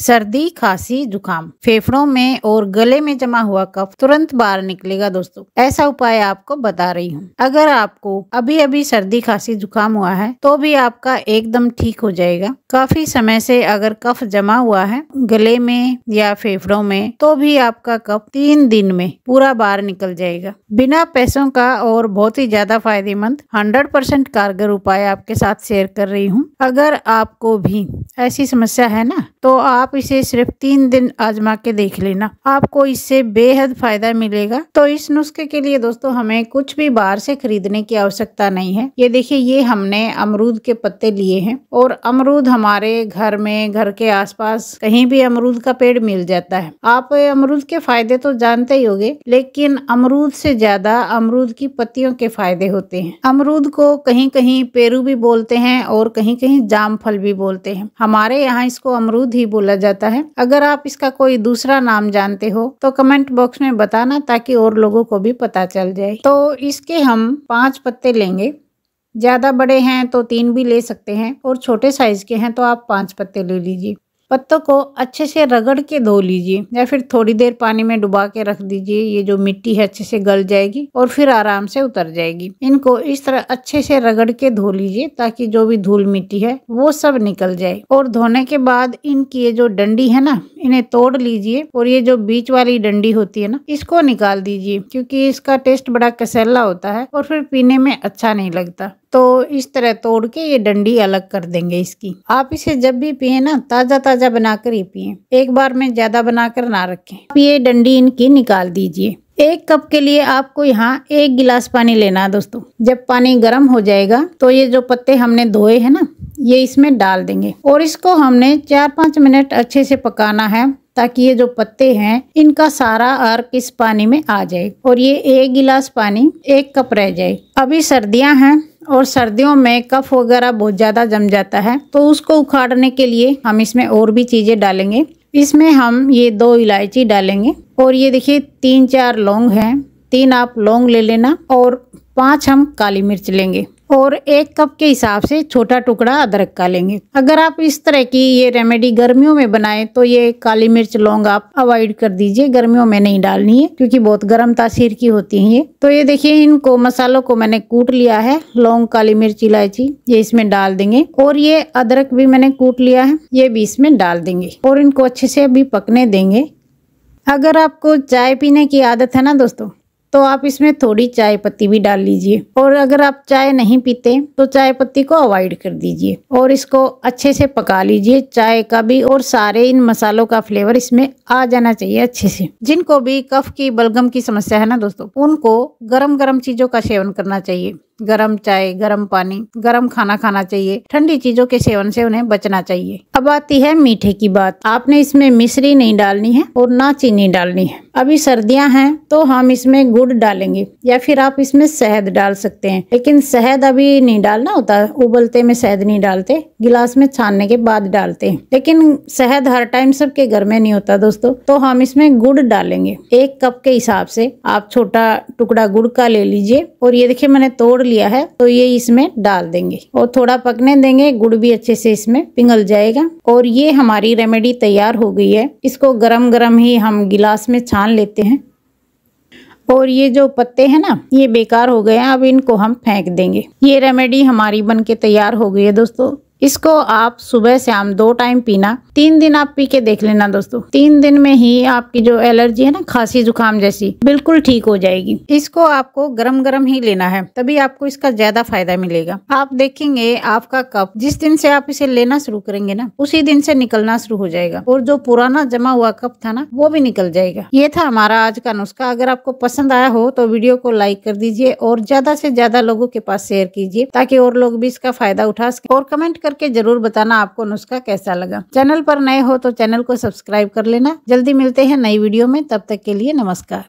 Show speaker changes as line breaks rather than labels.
सर्दी खांसी जुकाम फेफड़ों में और गले में जमा हुआ कफ तुरंत बाहर निकलेगा दोस्तों ऐसा उपाय आपको बता रही हूँ अगर आपको अभी अभी सर्दी खांसी जुकाम हुआ है तो भी आपका एकदम ठीक हो जाएगा काफ़ी समय से अगर कफ जमा हुआ है गले में या फेफड़ों में तो भी आपका कफ तीन दिन में पूरा बाहर निकल जाएगा बिना पैसों का और बहुत ही ज़्यादा फायदेमंद 100 परसेंट कारगर उपाय आपके साथ शेयर कर रही हूँ अगर आपको भी ऐसी समस्या है ना तो आप इसे सिर्फ तीन दिन आजमा के देख लेना आपको इससे बेहद फायदा मिलेगा तो इस नुस्खे के लिए दोस्तों हमें कुछ भी बाहर से खरीदने की आवश्यकता नहीं है ये देखिये ये हमने अमरूद के पत्ते लिए है और अमरूद हम हमारे घर में घर के आसपास कहीं भी अमरूद का पेड़ मिल जाता है आप अमरूद के फायदे तो जानते ही होंगे लेकिन अमरूद से ज्यादा अमरूद की पत्तियों के फायदे होते हैं अमरूद को कहीं कहीं पेरू भी बोलते हैं और कहीं कहीं जामफल भी बोलते हैं हमारे यहाँ इसको अमरूद ही बोला जाता है अगर आप इसका कोई दूसरा नाम जानते हो तो कमेंट बॉक्स में बताना ताकि और लोगों को भी पता चल जाए तो इसके हम पांच पत्ते लेंगे ज़्यादा बड़े हैं तो तीन भी ले सकते हैं और छोटे साइज़ के हैं तो आप पाँच पत्ते ले लीजिए पत्तों को अच्छे से रगड़ के धो लीजिए या फिर थोड़ी देर पानी में डुबा के रख दीजिए ये जो मिट्टी है अच्छे से गल जाएगी और फिर आराम से उतर जाएगी इनको इस तरह अच्छे से रगड़ के धो लीजिए ताकि जो भी धूल मिट्टी है वो सब निकल जाए और धोने के बाद इनकी ये जो डंडी है ना इन्हें तोड़ लीजिए और ये जो बीच वाली डंडी होती है ना इसको निकाल दीजिए क्योंकि इसका टेस्ट बड़ा कसैला होता है और फिर पीने में अच्छा नहीं लगता तो इस तरह तोड़ के ये डंडी अलग कर देंगे इसकी आप इसे जब भी पिए ना ताज़ा ताज़ा बनाकर ही पिए एक बार में ज़्यादा बनाकर ना रखें आप ये डंडी इनकी निकाल दीजिए एक कप के लिए आपको यहाँ एक गिलास पानी लेना है दोस्तों जब पानी गर्म हो जाएगा तो ये जो पत्ते हमने धोए है ना ये इसमें डाल देंगे और इसको हमने चार पाँच मिनट अच्छे से पकाना है ताकि ये जो पत्ते हैं इनका सारा अर्क इस पानी में आ जाए और ये एक गिलास पानी एक कप रह जाए अभी सर्दियां हैं और सर्दियों में कफ वगैरह बहुत ज़्यादा जम जाता है तो उसको उखाड़ने के लिए हम इसमें और भी चीज़ें डालेंगे इसमें हम ये दो इलायची डालेंगे और ये देखिए तीन चार लौंग हैं तीन आप लौंग ले लेना और पांच हम काली मिर्च लेंगे और एक कप के हिसाब से छोटा टुकड़ा अदरक का लेंगे अगर आप इस तरह की ये रेमेडी गर्मियों में बनाएं तो ये काली मिर्च लौंग आप अवॉइड कर दीजिए गर्मियों में नहीं डालनी है क्योंकि बहुत गर्म तासीर की होती है तो ये देखिए इनको मसालों को मैंने कूट लिया है लौंग काली मिर्च इलायची ये इसमें डाल देंगे और ये अदरक भी मैंने कूट लिया है ये भी इसमें डाल देंगे और इनको अच्छे से अभी पकने देंगे अगर आपको चाय पीने की आदत है ना दोस्तों तो आप इसमें थोड़ी चाय पत्ती भी डाल लीजिए और अगर आप चाय नहीं पीते तो चाय पत्ती को अवॉइड कर दीजिए और इसको अच्छे से पका लीजिए चाय का भी और सारे इन मसालों का फ्लेवर इसमें आ जाना चाहिए अच्छे से जिनको भी कफ की बलगम की समस्या है ना दोस्तों उनको गरम गरम चीजों का सेवन करना चाहिए गरम चाय गरम पानी गरम खाना खाना चाहिए ठंडी चीजों के सेवन से उन्हें बचना चाहिए अब आती है मीठे की बात आपने इसमें मिश्री नहीं डालनी है और ना चीनी डालनी है अभी सर्दियां हैं तो हम इसमें गुड़ डालेंगे या फिर आप इसमें शहद डाल सकते हैं लेकिन शहद अभी नहीं डालना होता उबलते में शहद नहीं डालते गिलास में छानने के बाद डालते हैं लेकिन शहद हर टाइम सबके घर में नहीं होता दोस्तों तो हम इसमें गुड़ डालेंगे एक कप के हिसाब से आप छोटा टुकड़ा गुड़ का ले लीजिए और ये देखिये मैंने तोड़ लिया है तो ये इसमें डाल देंगे और थोड़ा पकने देंगे गुड़ भी अच्छे से इसमें पिघल जाएगा और ये हमारी रेमेडी तैयार हो गई है इसको गरम गरम ही हम गिलास में छान लेते हैं और ये जो पत्ते हैं ना ये बेकार हो गए हैं अब इनको हम फेंक देंगे ये रेमेडी हमारी बन के तैयार हो गई है दोस्तों इसको आप सुबह शाम दो टाइम पीना तीन दिन आप पी के देख लेना दोस्तों तीन दिन में ही आपकी जो एलर्जी है ना खांसी जुकाम जैसी बिल्कुल ठीक हो जाएगी इसको आपको गरम गरम ही लेना है तभी आपको इसका ज्यादा फायदा मिलेगा आप देखेंगे आपका कफ जिस दिन से आप इसे लेना शुरू करेंगे ना उसी दिन से निकलना शुरू हो जाएगा और जो पुराना जमा हुआ कफ था ना वो भी निकल जाएगा ये था हमारा आज का नुस्खा अगर आपको पसंद आया हो तो वीडियो को लाइक कर दीजिए और ज्यादा से ज्यादा लोगों के पास शेयर कीजिए ताकि और लोग भी इसका फायदा उठा सके और कमेंट कर करके जरूर बताना आपको नुस्खा कैसा लगा चैनल पर नए हो तो चैनल को सब्सक्राइब कर लेना जल्दी मिलते हैं नई वीडियो में तब तक के लिए नमस्कार